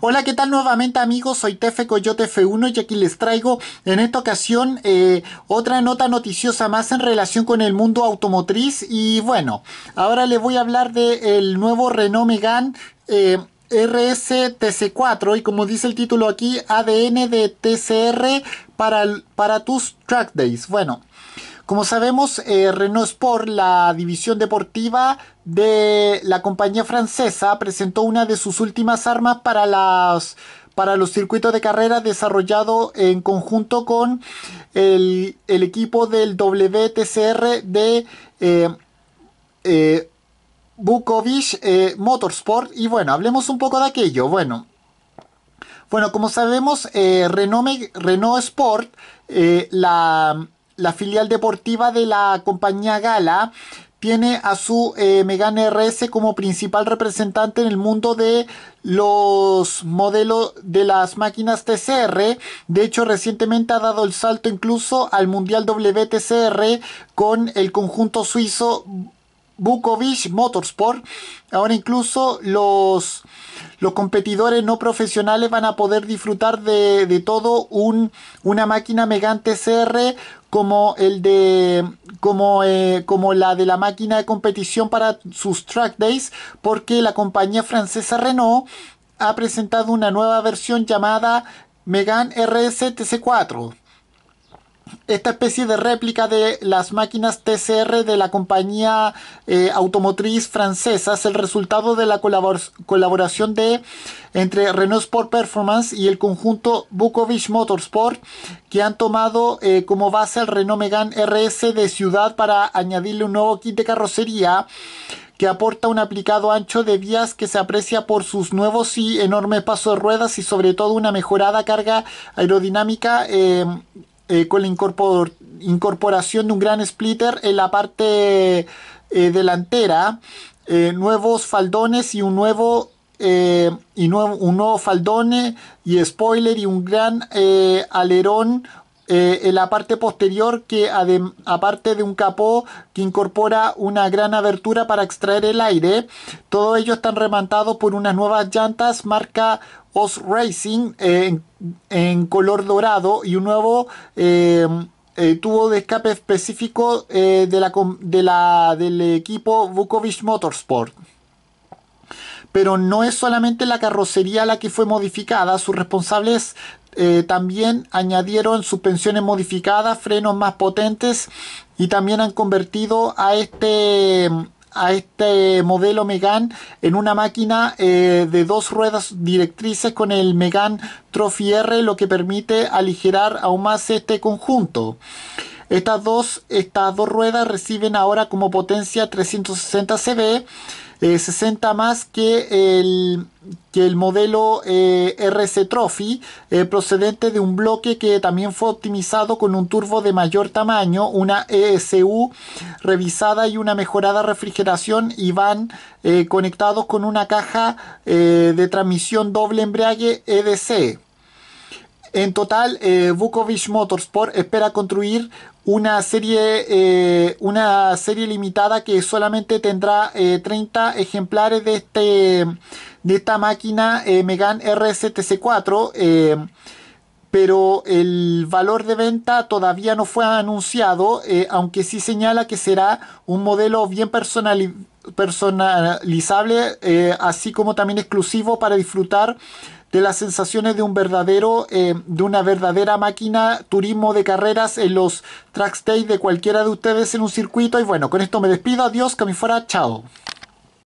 Hola, ¿qué tal nuevamente amigos? Soy Tefe Coyote F1 y aquí les traigo en esta ocasión eh, otra nota noticiosa más en relación con el mundo automotriz y bueno, ahora les voy a hablar del nuevo Renault Megane eh, tc 4 y como dice el título aquí, ADN de TCR para, para tus track days. Bueno, como sabemos, eh, Renault Sport, la división deportiva de la compañía francesa, presentó una de sus últimas armas para las para los circuitos de carrera desarrollado en conjunto con el, equipo del WTCR de eh, Bukovic eh, eh, Motorsport. Y bueno, hablemos un poco de aquello. Bueno, bueno como sabemos, Renault, Renault Sport, la la filial deportiva de la compañía Gala tiene a su eh, Megan RS como principal representante en el mundo de los modelos de las máquinas TCR. De hecho, recientemente ha dado el salto incluso al Mundial WTCR con el conjunto suizo Bukovic Motorsport. Ahora incluso los, los competidores no profesionales van a poder disfrutar de, todo un, una máquina Megan TCR como el de eh, como, la de la máquina de competición para sus track days porque la compañía francesa Renault ha presentado una nueva versión llamada Megan RS TC4 esta especie de réplica de las máquinas TCR de la compañía eh, automotriz francesa es el resultado de la colaboración de entre Renault Sport Performance y el conjunto Bukovic Motorsport que han tomado eh, como base el Renault Megane RS de ciudad para añadirle un nuevo kit de carrocería que aporta un aplicado ancho de vías que se aprecia por sus nuevos y enormes pasos de ruedas y sobre todo una mejorada carga aerodinámica eh, eh, con la incorporación de un gran splitter en la parte eh, delantera, eh, nuevos faldones y un nuevo y un nuevo faldone y spoiler y un gran alerón eh, en la parte posterior que aparte de un capó que incorpora una gran abertura para extraer el aire, todo ello están rematados por unas nuevas llantas marca Os Racing eh, en, color dorado y un nuevo eh, tubo de escape específico del equipo Vukovic Motorsport pero no es solamente la carrocería la que fue modificada, sus responsables eh, también añadieron suspensiones modificadas, frenos más potentes y también han convertido a este a este modelo Megan en una máquina eh, de dos ruedas directrices con el Megan Trophy R, lo que permite aligerar aún más este conjunto. Estas dos, estas dos ruedas reciben ahora como potencia 360 CV 60 eh, más que el, que el modelo eh, RC Trophy eh, procedente de un bloque que también fue optimizado con un turbo de mayor tamaño, una ESU revisada y una mejorada refrigeración y van conectados con una caja de transmisión doble embrague EDC. En total, eh, Vukovic Motorsport espera construir una serie, eh, una serie limitada que solamente tendrá 30 eh, ejemplares de, este, de esta máquina eh, Megan RSTC4 pero el valor de venta todavía no fue anunciado, aunque sí señala que será un modelo bien personalizable, así como también exclusivo para disfrutar de las sensaciones de un verdadero, eh, de una verdadera máquina turismo de carreras en los trackstays de cualquiera de ustedes en un circuito. Y bueno, con esto me despido. Adiós, que me fuera. Chao.